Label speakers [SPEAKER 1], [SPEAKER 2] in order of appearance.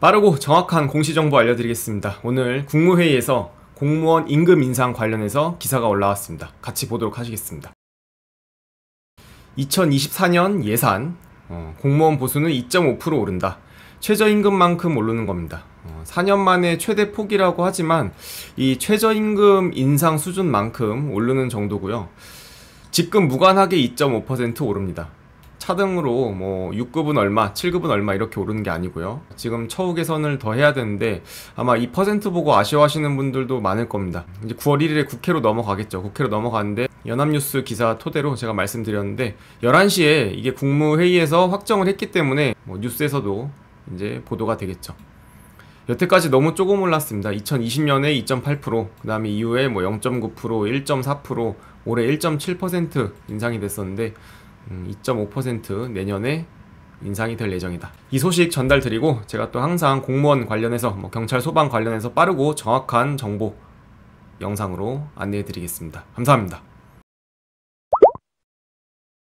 [SPEAKER 1] 빠르고 정확한 공시정보 알려드리겠습니다. 오늘 국무회의에서 공무원 임금 인상 관련해서 기사가 올라왔습니다. 같이 보도록 하시겠습니다. 2024년 예산 어, 공무원 보수는 2.5% 오른다. 최저임금만큼 오르는 겁니다. 4년 어, 만에 최대 폭이라고 하지만 이 최저임금 인상 수준만큼 오르는 정도고요. 직급 무관하게 2.5% 오릅니다. 차등으로 뭐 6급은 얼마, 7급은 얼마 이렇게 오르는 게 아니고요. 지금 처우 개선을 더 해야 되는데 아마 이 퍼센트 보고 아쉬워하시는 분들도 많을 겁니다. 이제 9월 1일에 국회로 넘어가겠죠. 국회로 넘어가는데 연합뉴스 기사 토대로 제가 말씀드렸는데 11시에 이게 국무회의에서 확정을 했기 때문에 뭐 뉴스에서도 이제 보도가 되겠죠. 여태까지 너무 조금 올랐습니다. 2020년에 2.8%, 그 다음에 이후에 뭐 0.9%, 1.4%, 올해 1.7% 인상이 됐었는데 2.5% 음, 내년에 인상이 될 예정이다. 이 소식 전달드리고 제가 또 항상 공무원 관련해서 뭐 경찰 소방 관련해서 빠르고 정확한 정보 영상으로 안내해드리겠습니다. 감사합니다.